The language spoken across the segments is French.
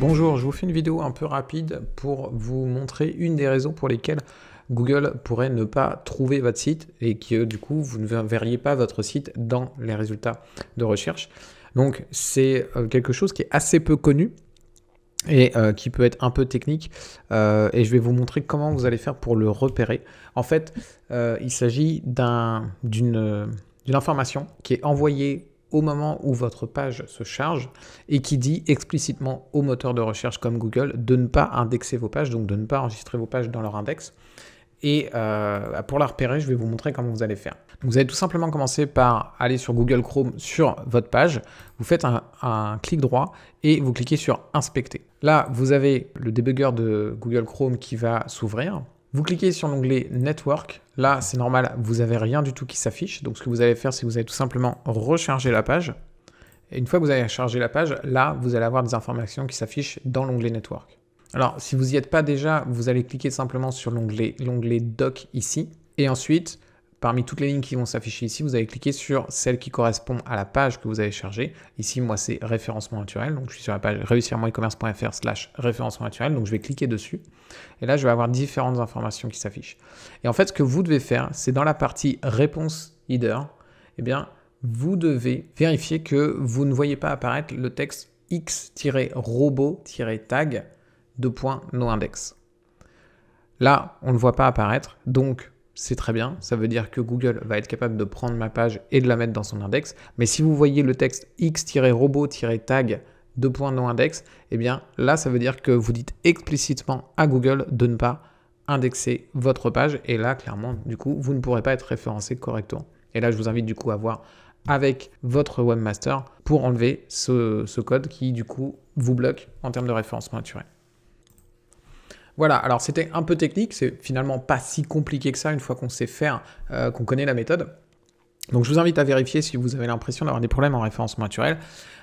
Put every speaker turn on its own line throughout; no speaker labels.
Bonjour, je vous fais une vidéo un peu rapide pour vous montrer une des raisons pour lesquelles Google pourrait ne pas trouver votre site et que du coup vous ne verriez pas votre site dans les résultats de recherche. Donc c'est euh, quelque chose qui est assez peu connu et euh, qui peut être un peu technique euh, et je vais vous montrer comment vous allez faire pour le repérer. En fait, il s'agit d'une information qui est envoyée au moment où votre page se charge et qui dit explicitement aux moteurs de recherche comme Google de ne pas indexer vos pages, donc de ne pas enregistrer vos pages dans leur index. Et euh, pour la repérer, je vais vous montrer comment vous allez faire. vous allez tout simplement commencer par aller sur Google Chrome sur votre page. Vous faites un, clic droit et vous cliquez sur Inspecter. Là, vous avez le debugger de Google Chrome qui va s'ouvrir. Vous cliquez sur l'onglet Network. Là, c'est normal, vous n'avez rien du tout qui s'affiche. Donc, ce que vous allez faire, c'est que vous allez tout simplement recharger la page. Et une fois que vous avez chargé la page, là, vous allez avoir des informations qui s'affichent dans l'onglet Network. Alors, si vous n'y êtes pas déjà, vous allez cliquer simplement sur l'onglet Doc ici. Et ensuite, Parmi toutes les lignes qui vont s'afficher ici, vous allez cliquer sur celle qui correspond à la page que vous avez chargée. Ici, moi, c'est référencement naturel. Donc, je suis sur la page réussir.commerce.fr slash référencement naturel. Donc, je vais cliquer dessus. Et là, je vais avoir différentes informations qui s'affichent. Et en fait, ce que vous devez faire, c'est dans la partie réponse header, eh bien, vous devez vérifier que vous ne voyez pas apparaître le texte x-robot-tag de point noindex. Là, on ne le voit pas apparaître, donc c'est très bien. Ça veut dire que Google va être capable de prendre ma page et de la mettre dans son index. Mais si vous voyez le texte x-robot-tag de point non index, eh bien là, ça veut dire que vous dites explicitement à Google de ne pas indexer votre page. Et là, clairement, du coup, vous ne pourrez pas être référencé correctement. Et là, je vous invite du coup à voir avec votre webmaster pour enlever ce, ce code qui, du coup, vous bloque en termes de référencement naturel. Voilà, alors c'était un peu technique, c'est finalement pas si compliqué que ça une fois qu'on sait faire, euh, qu'on connaît la méthode. Donc je vous invite à vérifier si vous avez l'impression d'avoir des problèmes en référence naturelle.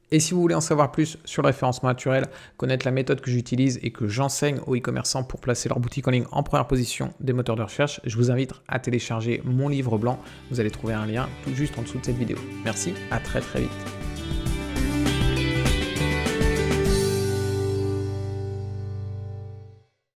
Et si vous voulez en savoir plus sur le référencement naturel, connaître la méthode que j'utilise et que j'enseigne aux e-commerçants pour placer leur boutique en ligne en première position des moteurs de recherche, je vous invite à télécharger mon livre blanc. Vous allez trouver un lien tout juste en dessous de cette vidéo. Merci, à très très vite.